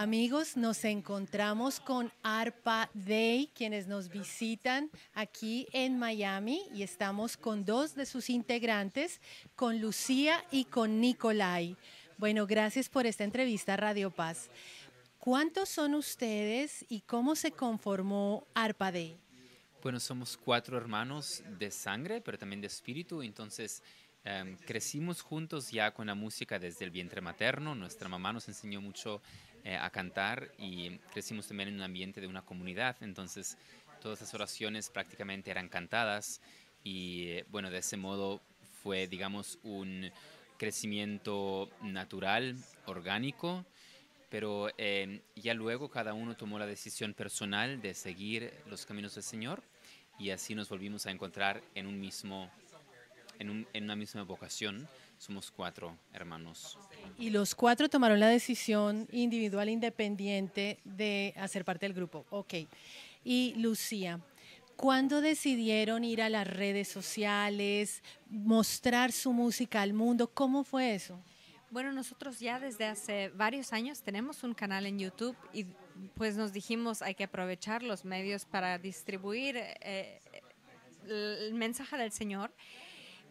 Amigos, nos encontramos con ARPA Day, quienes nos visitan aquí en Miami y estamos con dos de sus integrantes, con Lucía y con Nicolai. Bueno, gracias por esta entrevista, Radio Paz. ¿Cuántos son ustedes y cómo se conformó ARPA Day? Bueno, somos cuatro hermanos de sangre, pero también de espíritu, entonces Em, crecimos juntos ya con la música desde el vientre materno. Nuestra mamá nos enseñó mucho eh, a cantar y crecimos también en un ambiente de una comunidad. Entonces, todas las oraciones prácticamente eran cantadas y, eh, bueno, de ese modo fue, digamos, un crecimiento natural, orgánico, pero em, ya luego cada uno tomó la decisión personal de seguir los caminos del Señor y así nos volvimos a encontrar en un mismo en, una misma vocación. Somos cuatro hermanos. Y los cuatro tomaron la decisión individual independiente de hacer parte del grupo. Ok. Y Lucía, ¿Cuándo decidieron ir a las redes sociales, mostrar su música al mundo? ¿Cómo fue eso? Bueno, nosotros ya desde hace varios años tenemos un canal en YouTube y pues nos dijimos hay que aprovechar los medios para distribuir eh, el mensaje del Señor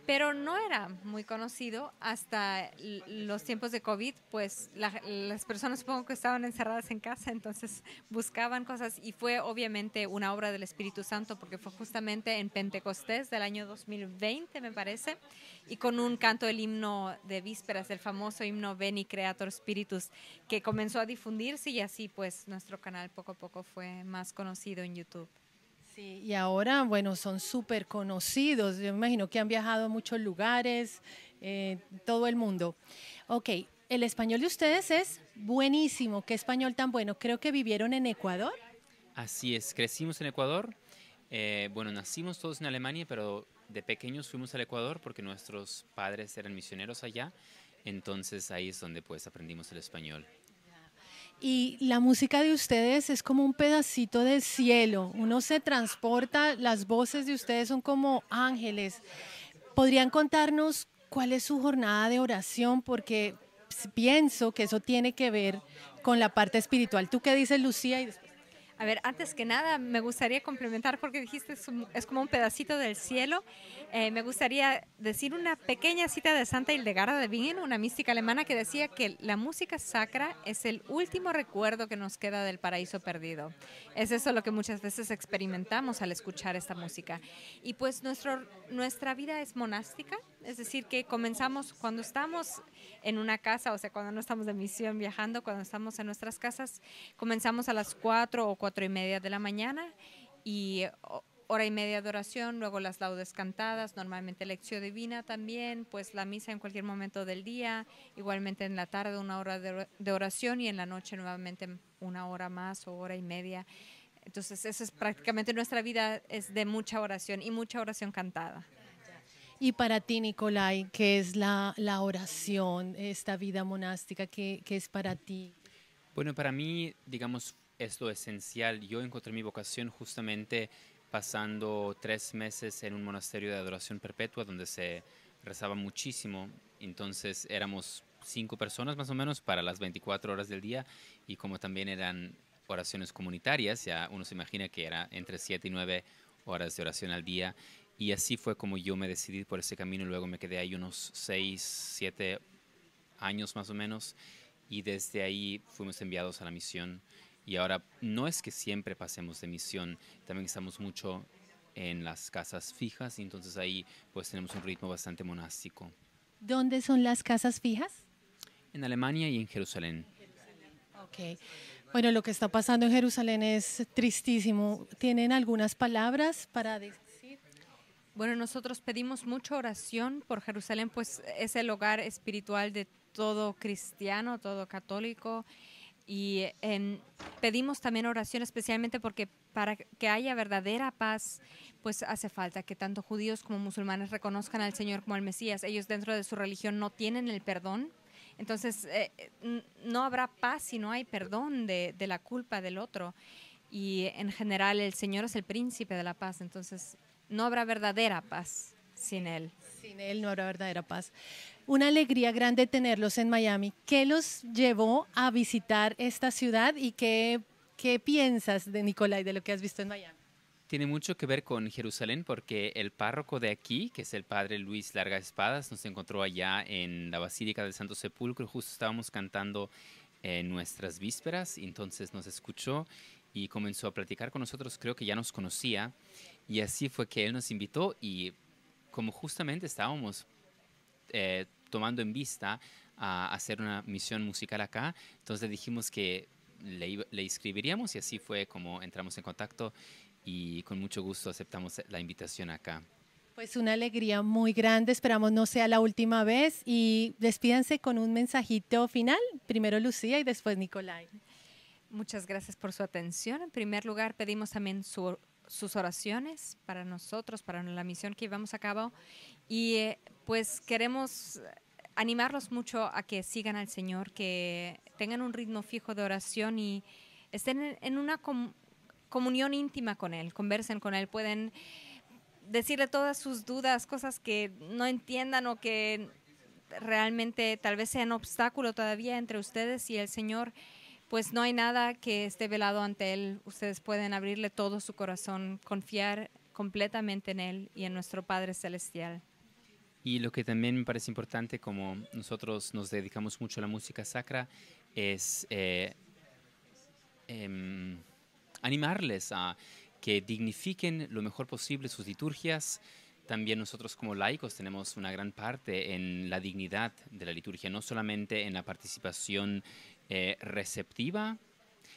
pero no era muy conocido hasta los tiempos de COVID, pues las personas supongo que estaban encerradas en casa, entonces buscaban cosas y fue obviamente una obra del Espíritu Santo porque fue justamente en Pentecostés del año 2020, me parece, y con un canto del himno de vísperas, el famoso himno Veni Creator Spiritus, que comenzó a difundirse y así pues nuestro canal poco a poco fue más conocido en YouTube y ahora, bueno, son súper conocidos. Yo me imagino que han viajado a muchos lugares, eh, todo el mundo. Ok, el español de ustedes es buenísimo. Qué español tan bueno. Creo que vivieron en Ecuador. Así es, crecimos en Ecuador. Eh, bueno, nacimos todos en Alemania, pero de pequeños fuimos al Ecuador porque nuestros padres eran misioneros allá. Entonces ahí es donde pues aprendimos el español y la música de ustedes es como un pedacito del cielo, uno se transporta, las voces de ustedes son como ángeles. ¿Podrían contarnos cuál es su jornada de oración? Porque pienso que eso tiene que ver con la parte espiritual. ¿Tú qué dices, Lucía? A ver, antes que nada, me gustaría complementar porque dijiste es como un pedacito del cielo. Eh, me gustaría decir una pequeña cita de Santa Hildegarda de Bingen, una mística alemana que decía que la música sacra es el último recuerdo que nos queda del paraíso perdido. Es eso lo que muchas veces experimentamos al escuchar esta música. Y pues nuestro, nuestra vida es monástica, es decir, que comenzamos cuando estamos en una casa, o sea, cuando no estamos de misión viajando, cuando estamos en nuestras casas, comenzamos a las cuatro o cuatro cuatro y media de la mañana y hora y media de oración, luego las laudes cantadas, normalmente lección divina también, pues la misa en cualquier momento del día, igualmente en la tarde una hora de oración y en la noche nuevamente una hora más o hora y media. Entonces, esa es prácticamente nuestra vida, es de mucha oración y mucha oración cantada. Y para ti, Nicolai, ¿qué es la, oración, esta vida monástica? ¿Qué, ¿Qué es para ti? Bueno, para mí, digamos, es lo esencial. Yo encontré mi vocación justamente pasando tres meses en un monasterio de adoración perpetua donde se rezaba muchísimo. Entonces éramos cinco personas más o menos para las 24 horas del día y como también eran oraciones comunitarias, ya uno se imagina que era entre siete y nueve horas de oración al día. Y así fue como yo me decidí por ese camino. Luego me quedé ahí unos seis, 7 años más o menos. Y desde ahí fuimos enviados a la misión. Y ahora, no es que siempre pasemos de misión, también estamos mucho en las casas fijas y entonces ahí pues tenemos un ritmo bastante monástico. ¿Dónde son las casas fijas? En Alemania y en Jerusalén. Bueno, lo que está pasando en Jerusalén es tristísimo. ¿Tienen algunas palabras para decir? Bueno, nosotros pedimos mucha oración por Jerusalén, pues es el hogar espiritual de todo cristiano, todo católico. Y em, pedimos también oración especialmente porque para que haya verdadera paz, pues hace falta que tanto judíos como musulmanes reconozcan al Señor como al Mesías. Ellos dentro de su religión no tienen el perdón. Entonces, eh, no habrá paz si no hay perdón de la culpa del otro. Y en general, el Señor es el príncipe de la paz. Entonces, no habrá verdadera paz. Sin él. Sin él no habrá verdadera paz. Una alegría grande tenerlos en Miami. ¿Qué los llevó a visitar esta ciudad y qué, qué piensas de Nicolai, de lo que has visto en Miami? tiene mucho que ver con Jerusalén porque el párroco de aquí, que es el padre Luis Larga Espadas, nos encontró allá en la Basílica del Santo Sepulcro. Justo estábamos cantando en nuestras vísperas, entonces nos escuchó y comenzó a platicar con nosotros. Creo que ya nos conocía y así fue que él nos invitó y como justamente estábamos eh, tomando en vista a hacer una misión musical acá, entonces dijimos que le, inscribiríamos y así fue como entramos en contacto y con mucho gusto aceptamos la invitación acá. Pues una alegría muy grande, esperamos no sea la última vez y despídanse con un mensajito final, primero Lucía y después Nicolai. Muchas gracias por su atención. En primer lugar, pedimos también su, sus oraciones para nosotros, para la misión que llevamos a cabo. Y eh, pues queremos eh, animarlos mucho a que sigan al Señor, que tengan un ritmo fijo de oración y estén en una comunión íntima con Él, conversen con Él, pueden decirle todas sus dudas, cosas que no entiendan o que realmente tal vez sean obstáculo todavía entre ustedes y el Señor pues no hay nada que esté velado ante Él. Ustedes pueden abrirle todo su corazón, confiar completamente en Él y en nuestro Padre Celestial. Y lo que también me parece importante, como nosotros nos dedicamos mucho a la música sacra, es eh, em, animarles a que dignifiquen lo mejor posible sus liturgias. También nosotros como laicos tenemos una gran parte en la dignidad de la liturgia, no solamente en la participación eh, receptiva,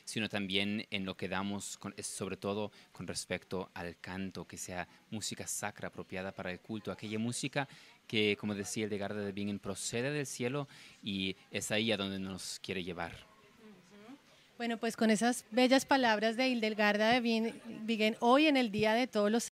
sino también en lo que damos, sobre todo con respecto al canto, que sea música sacra apropiada para el culto, aquella música que, como decía el de Garda de Bingen, procede del cielo y es ahí a donde nos quiere llevar. Bueno, pues con esas bellas palabras de Hildegarda de Vigen, hoy en el Día de Todos los